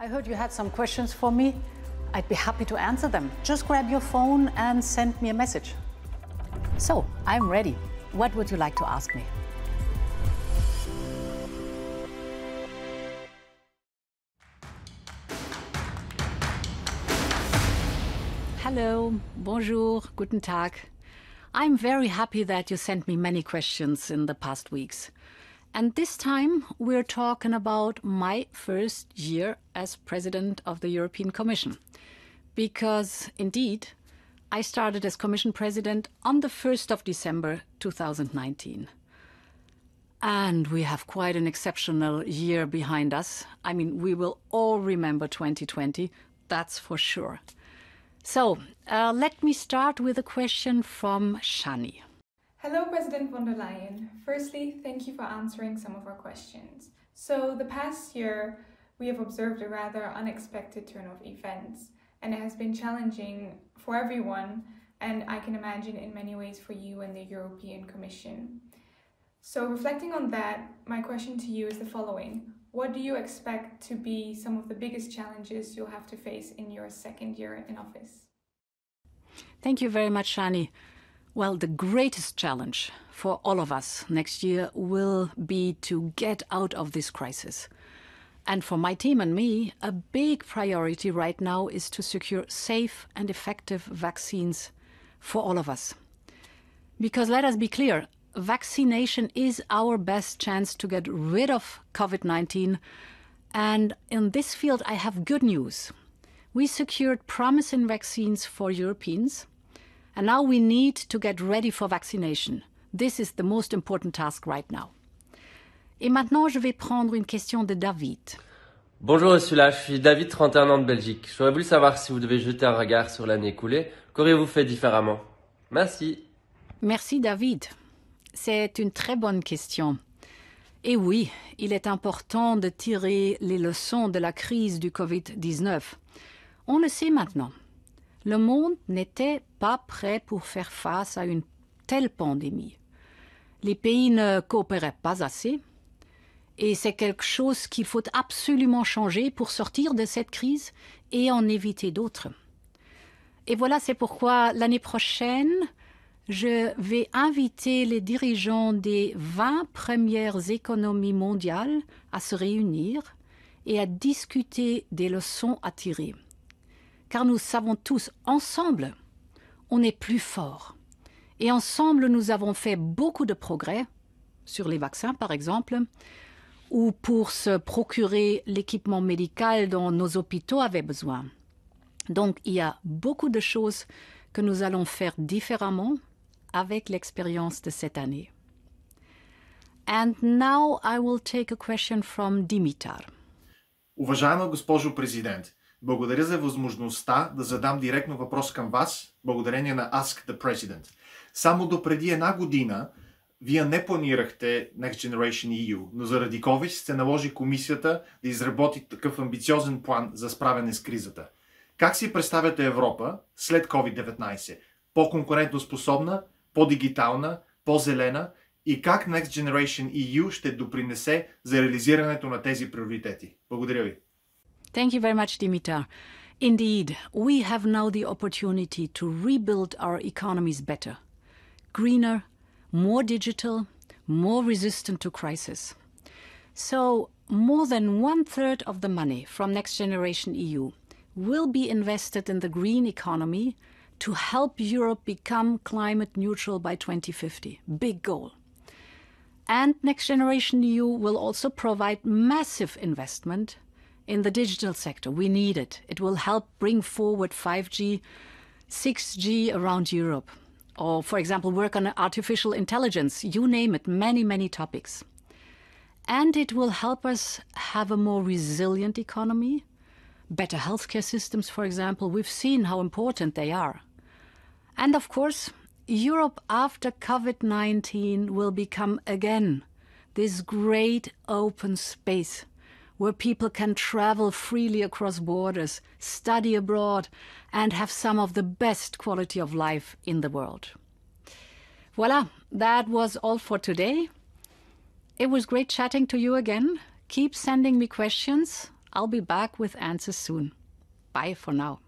I heard you had some questions for me. I'd be happy to answer them. Just grab your phone and send me a message. So, I'm ready. What would you like to ask me? Hello, bonjour, guten Tag. I'm very happy that you sent me many questions in the past weeks. And this time we're talking about my first year as president of the European Commission. Because indeed, I started as Commission President on the 1st of December 2019. And we have quite an exceptional year behind us. I mean, we will all remember 2020, that's for sure. So, uh, let me start with a question from Shani. Hello, President von der Leyen. Firstly, thank you for answering some of our questions. So, the past year, we have observed a rather unexpected turn of events, and it has been challenging for everyone, and I can imagine in many ways for you and the European Commission. So, reflecting on that, my question to you is the following What do you expect to be some of the biggest challenges you'll have to face in your second year in office? Thank you very much, Shani. Well, the greatest challenge for all of us next year will be to get out of this crisis. And for my team and me, a big priority right now is to secure safe and effective vaccines for all of us. Because let us be clear, vaccination is our best chance to get rid of COVID 19. And in this field, I have good news. We secured promising vaccines for Europeans vaccination. Et maintenant, je vais prendre une question de David. Bonjour Ursula, je suis David, 31 ans de Belgique. J'aurais voulu savoir si vous devez jeter un regard sur l'année écoulée, qu'auriez-vous fait différemment Merci. Merci David. C'est une très bonne question. Et oui, il est important de tirer les leçons de la crise du Covid-19. On le sait maintenant. Le monde n'était pas prêt pour faire face à une telle pandémie. Les pays ne coopéraient pas assez, et c'est quelque chose qu'il faut absolument changer pour sortir de cette crise et en éviter d'autres. Et voilà, c'est pourquoi l'année prochaine, je vais inviter les dirigeants des 20 premières économies mondiales à se réunir et à discuter des leçons à tirer car nous savons tous ensemble, on est plus fort. Et ensemble, nous avons fait beaucoup de progrès sur les vaccins, par exemple, ou pour se procurer l'équipement médical dont nos hôpitaux avaient besoin. Donc, il y a beaucoup de choses que nous allons faire différemment avec l'expérience de cette année. And now I will take a question from Dimitar. Благодаря за възможността да задам директно въпрос към вас, благодарение на Ask the President. Само до преди една година вие не планирахте Next Generation EU, но заради COVID се наложи комисията да изработи такъв амбициозен план за справяне с кризата. Как си представяте Европа след COVID-19? По-конкурентно способна, по-дигитална, по-зелена и как Next Generation EU ще допринесе за реализирането на тези приоритети? Благодаря ви. Thank you very much, Dimitar. Indeed, we have now the opportunity to rebuild our economies better, greener, more digital, more resistant to crisis. So, more than one third of the money from Next Generation EU will be invested in the green economy to help Europe become climate neutral by 2050. Big goal. And Next Generation EU will also provide massive investment in the digital sector. We need it. It will help bring forward 5G, 6G around Europe. Or, for example, work on artificial intelligence, you name it, many, many topics. And it will help us have a more resilient economy, better healthcare systems, for example. We've seen how important they are. And of course, Europe after COVID 19 will become again this great open space where people can travel freely across borders, study abroad, and have some of the best quality of life in the world. Voila, that was all for today. It was great chatting to you again. Keep sending me questions. I'll be back with answers soon. Bye for now.